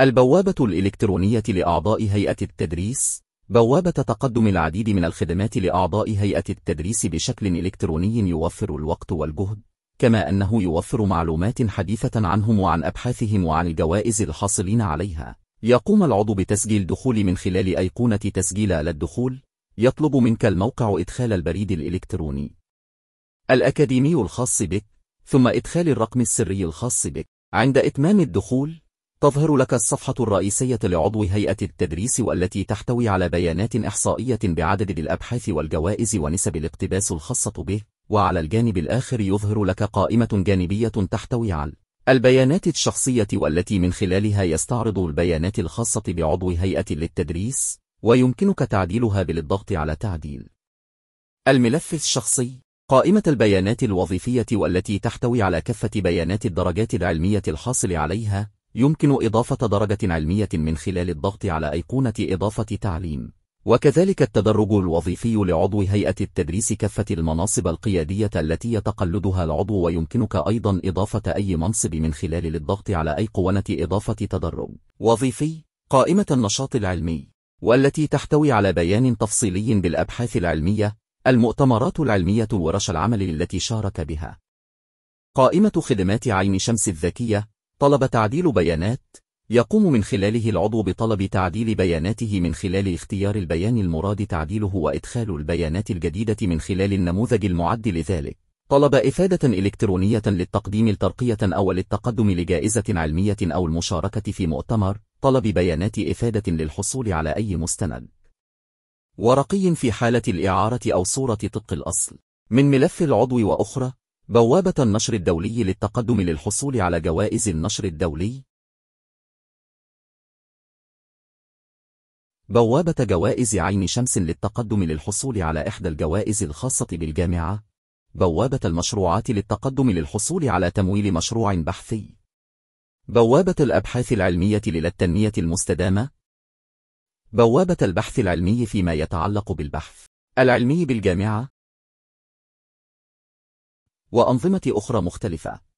البوابة الإلكترونية لأعضاء هيئة التدريس بوابة تقدم العديد من الخدمات لأعضاء هيئة التدريس بشكل إلكتروني يوفر الوقت والجهد كما أنه يوفر معلومات حديثة عنهم وعن أبحاثهم وعن الجوائز الحاصلين عليها يقوم العضو بتسجيل دخول من خلال أيقونة تسجيل للدخول يطلب منك الموقع إدخال البريد الإلكتروني الأكاديمي الخاص بك ثم إدخال الرقم السري الخاص بك عند إتمام الدخول تظهر لك الصفحة الرئيسية لعضو هيئة التدريس والتي تحتوي على بيانات إحصائية بعدد الأبحاث والجوائز ونسب الاقتباس الخاصة به وعلى الجانب الآخر يظهر لك قائمة جانبية تحتوي على البيانات الشخصية والتي من خلالها يستعرض البيانات الخاصة بعضو هيئة للتدريس ويمكنك تعديلها بالضغط على تعديل الملف الشخصي قائمة البيانات الوظيفية والتي تحتوي على كافة بيانات الدرجات العلمية الحاصل عليها يمكن إضافة درجة علمية من خلال الضغط على أيقونة إضافة تعليم وكذلك التدرج الوظيفي لعضو هيئة التدريس كافة المناصب القيادية التي يتقلدها العضو ويمكنك أيضا إضافة أي منصب من خلال الضغط على أيقونة إضافة تدرج وظيفي قائمة النشاط العلمي والتي تحتوي على بيان تفصيلي بالأبحاث العلمية المؤتمرات العلمية وورش العمل التي شارك بها قائمة خدمات عين شمس الذكية طلب تعديل بيانات يقوم من خلاله العضو بطلب تعديل بياناته من خلال اختيار البيان المراد تعديله وإدخال البيانات الجديدة من خلال النموذج المعد لذلك طلب إفادة إلكترونية للتقديم الترقية أو للتقدم لجائزة علمية أو المشاركة في مؤتمر طلب بيانات إفادة للحصول على أي مستند ورقي في حالة الإعارة أو صورة طبق الأصل من ملف العضو وأخرى بوابة النشر الدولي للتقدم للحصول على جوائز النشر الدولي بوابة جوائز عين شمس للتقدم للحصول على إحدى الجوائز الخاصة بالجامعة بوابة المشروعات للتقدم للحصول على تمويل مشروع بحثي بوابة الأبحاث العلمية للتنمية المستدامة بوابة البحث العلمي فيما يتعلق بالبحث العلمي بالجامعة وأنظمة أخرى مختلفة